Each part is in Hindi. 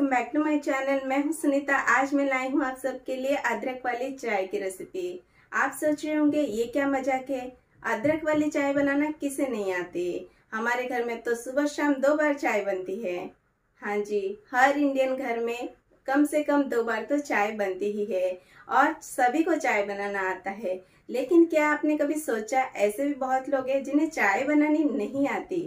welcome back to my channel मैं हूं सुनीता आज मैं लाई हूं आप सबके लिए अदरक वाली चाय की रेसिपी आप सोच रहे होंगे ये क्या मजाक है अदरक वाली चाय बनाना किसे नहीं आती हमारे घर में तो सुबह शाम दो बार चाय बनती है हाँ जी हर इंडियन घर में कम से कम दो बार तो चाय बनती ही है और सभी को चाय बनाना आता है लेकिन क्या आपने कभी सोचा ऐसे भी बहुत लोग है जिन्हें चाय बनानी नहीं आती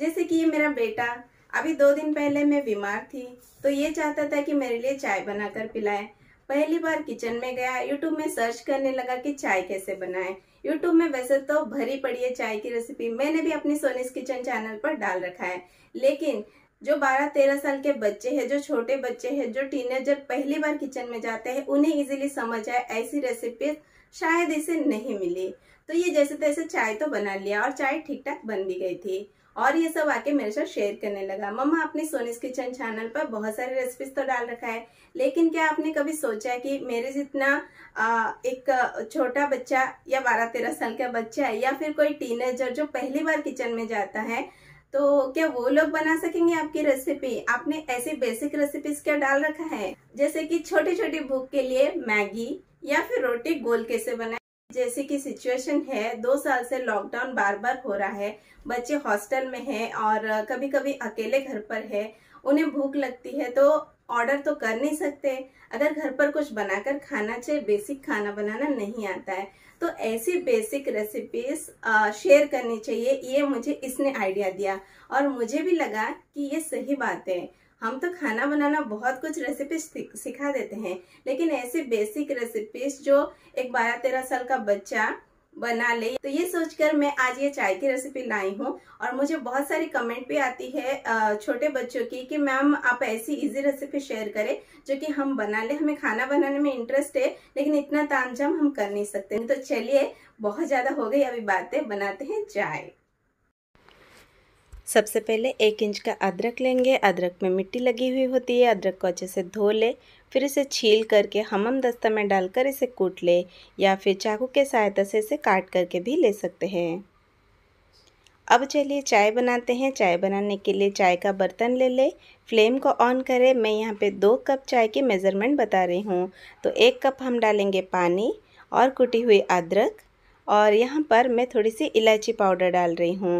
जैसे कि ये मेरा बेटा अभी दो दिन पहले मैं बीमार थी तो ये चाहता था कि मेरे लिए चाय बनाकर पिलाए पहली बार किचन में गया यूट्यूब में सर्च करने लगा कि चाय कैसे बनाए यूट्यूब में वैसे तो भरी पड़ी है चाय की रेसिपी मैंने भी अपनी सोनिस किचन चैनल पर डाल रखा है लेकिन जो 12-13 साल के बच्चे हैं जो छोटे बच्चे हैं जो टीनेजर पहली बार किचन में जाते हैं उन्हें इजीली समझ आए ऐसी रेसिपी शायद इसे नहीं मिली तो ये जैसे तैसे चाय तो बना लिया और चाय ठीक ठाक बन भी गई थी और ये सब आके मेरे साथ शेयर करने लगा मम्मा आपने सोनिस किचन चैनल पर बहुत सारी रेसिपीज तो डाल रखा है लेकिन क्या आपने कभी सोचा है कि मेरे जितना आ, एक छोटा बच्चा या बारह तेरह साल का बच्चा है या फिर कोई टीनेजर जो पहली बार किचन में जाता है तो क्या वो लोग बना सकेंगे आपकी रेसिपी आपने ऐसी बेसिक रेसिपीज क्या डाल रखा है जैसे कि छोटी छोटी भूख के लिए मैगी या फिर रोटी गोल कैसे बनाए जैसे कि सिचुएशन है दो साल से लॉकडाउन बार बार हो रहा है बच्चे हॉस्टल में हैं और कभी कभी अकेले घर पर है उन्हें भूख लगती है तो ऑर्डर तो कर नहीं सकते अगर घर पर कुछ बनाकर खाना चाहिए बेसिक खाना बनाना नहीं आता है तो ऐसी बेसिक रेसिपीज शेयर करनी चाहिए ये मुझे इसने आइडिया दिया और मुझे भी लगा कि ये सही बात है हम तो खाना बनाना बहुत कुछ रेसिपी सिखा देते हैं लेकिन ऐसे बेसिक रेसिपीज जो एक बारह तेरह साल का बच्चा बना ले तो ये सोचकर मैं आज ये चाय की रेसिपी लाई हूँ और मुझे बहुत सारी कमेंट भी आती है छोटे बच्चों की कि मैम आप ऐसी इजी रेसिपी शेयर करें जो कि हम बना ले हमें खाना बनाने में इंटरेस्ट है लेकिन इतना तामझाम हम कर नहीं सकते तो चलिए बहुत ज़्यादा हो गई अभी बातें बनाते हैं चाय सबसे पहले एक इंच का अदरक लेंगे अदरक में मिट्टी लगी हुई होती है अदरक को अच्छे से धो ले फिर इसे छील करके हमम दस्ता में डालकर इसे कूट ले या फिर चाकू के सहायता से इसे काट करके भी ले सकते हैं अब चलिए चाय बनाते हैं चाय बनाने के लिए चाय का बर्तन ले ले फ्लेम को ऑन करें मैं यहाँ पे दो कप चाय की मेज़रमेंट बता रही हूँ तो एक कप हम डालेंगे पानी और कुटी हुई अदरक और यहाँ पर मैं थोड़ी सी इलायची पाउडर डाल रही हूँ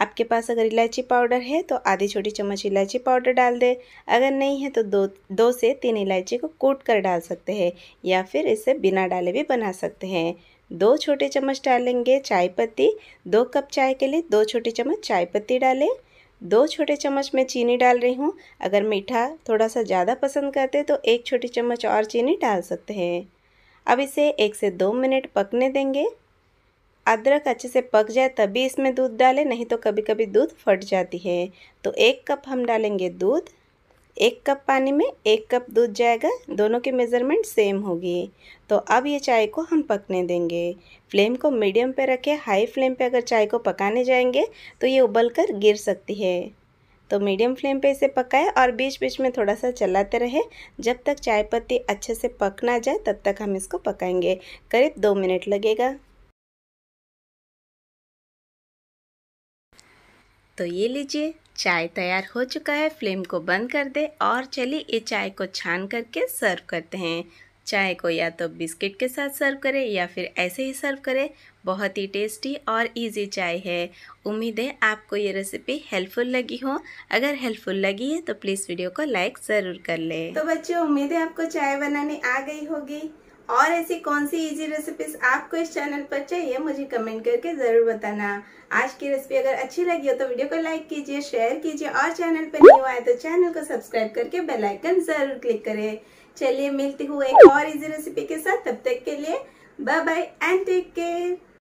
आपके पास अगर इलायची पाउडर है तो आधी छोटी चम्मच इलायची पाउडर डाल दें अगर नहीं है तो दो दो से तीन इलायची को कूट कर डाल सकते हैं या फिर इसे बिना डाले भी बना सकते हैं दो छोटे चम्मच डालेंगे चाय पत्ती दो कप चाय के लिए दो छोटे चम्मच चाय पत्ती डालें दो छोटे चम्मच मैं चीनी डाल रही हूँ अगर मीठा थोड़ा सा ज़्यादा पसंद करते तो एक छोटी चम्मच और चीनी डाल सकते हैं अब इसे एक से दो मिनट पकने देंगे अदरक अच्छे से पक जाए तभी इसमें दूध डालें नहीं तो कभी कभी दूध फट जाती है तो एक कप हम डालेंगे दूध एक कप पानी में एक कप दूध जाएगा दोनों की मेज़रमेंट सेम होगी तो अब ये चाय को हम पकने देंगे फ्लेम को मीडियम पे रखें हाई फ्लेम पे अगर चाय को पकाने जाएंगे तो ये उबल कर गिर सकती है तो मीडियम फ्लेम पे इसे पकाएं और बीच बीच में थोड़ा सा चलाते रहें जब तक चाय पत्ती अच्छे से पक ना जाए तब तक हम इसको पकाएंगे करीब दो मिनट लगेगा तो ये लीजिए चाय तैयार हो चुका है फ्लेम को बंद कर दे और चलिए ये चाय को छान करके सर्व करते हैं चाय को या तो बिस्किट के साथ सर्व करें या फिर ऐसे ही सर्व करें बहुत ही टेस्टी और इजी चाय है उम्मीद है आपको ये रेसिपी हेल्पफुल लगी हो अगर हेल्पफुल लगी है तो प्लीज़ वीडियो को लाइक ज़रूर कर लें तो बच्चों उम्मीद है आपको चाय बनाने आ गई होगी और ऐसी कौन सी इजी रेसिपीज आपको इस चैनल पर चाहिए मुझे कमेंट करके ज़रूर बताना आज की रेसिपी अगर अच्छी लगी हो तो वीडियो को लाइक कीजिए शेयर कीजिए और चैनल पर न्यू आए तो चैनल को सब्सक्राइब करके बेल आइकन ज़रूर क्लिक करें चलिए मिलती हूँ एक और इजी रेसिपी के साथ तब तक के लिए bye bye and take care